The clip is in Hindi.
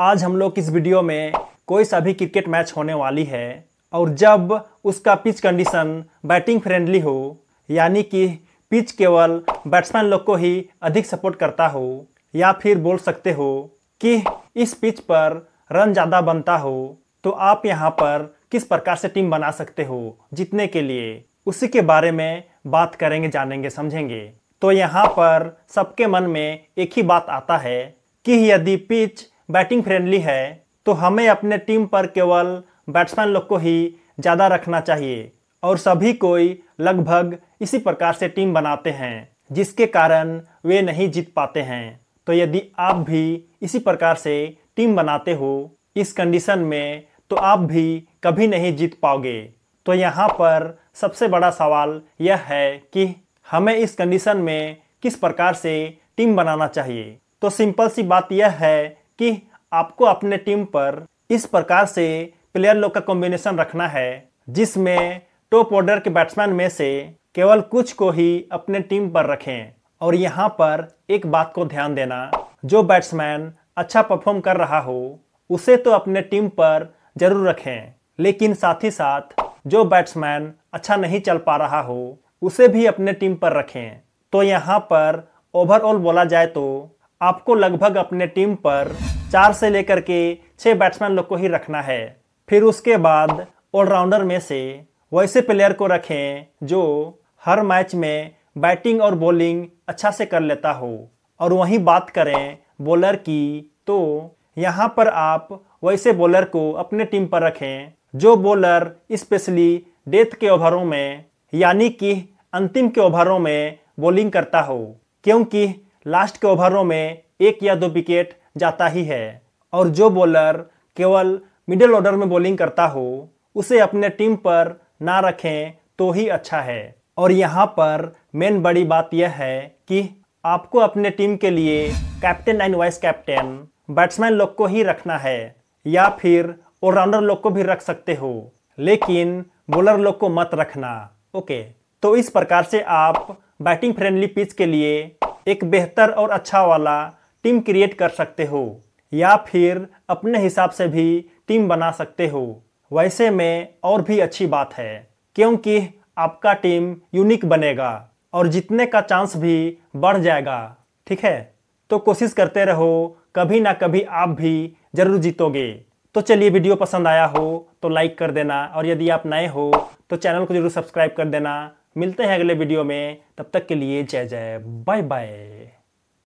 आज हम लोग इस वीडियो में कोई सा भी क्रिकेट मैच होने वाली है और जब उसका पिच कंडीशन बैटिंग फ्रेंडली हो यानी कि पिच केवल बैट्समैन लोग को ही अधिक सपोर्ट करता हो या फिर बोल सकते हो कि इस पिच पर रन ज़्यादा बनता हो तो आप यहाँ पर किस प्रकार से टीम बना सकते हो जीतने के लिए उसी के बारे में बात करेंगे जानेंगे समझेंगे तो यहाँ पर सबके मन में एक ही बात आता है कि यदि पिच बैटिंग फ्रेंडली है तो हमें अपने टीम पर केवल बैट्समैन लोग को ही ज़्यादा रखना चाहिए और सभी कोई लगभग इसी प्रकार से टीम बनाते हैं जिसके कारण वे नहीं जीत पाते हैं तो यदि आप भी इसी प्रकार से टीम बनाते हो इस कंडीशन में तो आप भी कभी नहीं जीत पाओगे तो यहाँ पर सबसे बड़ा सवाल यह है कि हमें इस कंडीशन में किस प्रकार से टीम बनाना चाहिए तो सिंपल सी बात यह है कि आपको अपने टीम पर इस प्रकार से प्लेयर लोग का कॉम्बिनेशन रखना है जिसमें टॉप ऑर्डर के बैट्समैन में से केवल कुछ को ही अपने टीम पर रखें और यहाँ पर एक बात को ध्यान देना जो बैट्समैन अच्छा परफॉर्म कर रहा हो उसे तो अपने टीम पर जरूर रखें लेकिन साथ ही साथ जो बैट्समैन अच्छा नहीं चल पा रहा हो उसे भी अपने टीम पर रखें तो यहाँ पर ओवरऑल बोला जाए तो आपको लगभग अपने टीम पर चार से लेकर के छः बैट्समैन लोग को ही रखना है फिर उसके बाद ऑलराउंडर में से वैसे प्लेयर को रखें जो हर मैच में बैटिंग और बॉलिंग अच्छा से कर लेता हो और वहीं बात करें बॉलर की तो यहाँ पर आप वैसे बॉलर को अपने टीम पर रखें जो बॉलर स्पेशली डेथ के ओवरों में यानी कि अंतिम के ओवरों में बॉलिंग करता हो क्योंकि लास्ट के ओवरों में एक या दो विकेट जाता ही है और जो बॉलर केवल मिडिल ऑर्डर में बॉलिंग करता हो उसे अपने टीम पर ना रखें तो ही अच्छा है और यहाँ पर मेन बड़ी बात यह है कि आपको अपने टीम के लिए captain and vice captain batsman लोग को ही रखना है या फिर ऑलराउंडर लोग को भी रख सकते हो लेकिन बॉलर लोग को मत रखना ओके तो इस प्रकार से आप बैटिंग फ्रेंडली पिच के लिए एक बेहतर और अच्छा वाला टीम क्रिएट कर सकते हो या फिर अपने हिसाब से भी टीम बना सकते हो वैसे में और भी अच्छी बात है क्योंकि आपका टीम यूनिक बनेगा और जीतने का चांस भी बढ़ जाएगा ठीक है तो कोशिश करते रहो कभी ना कभी आप भी जरूर जीतोगे तो चलिए वीडियो पसंद आया हो तो लाइक कर देना और यदि आप नए हो तो चैनल को जरूर सब्सक्राइब कर देना मिलते हैं अगले वीडियो में तब तक के लिए जय जय बाय बाय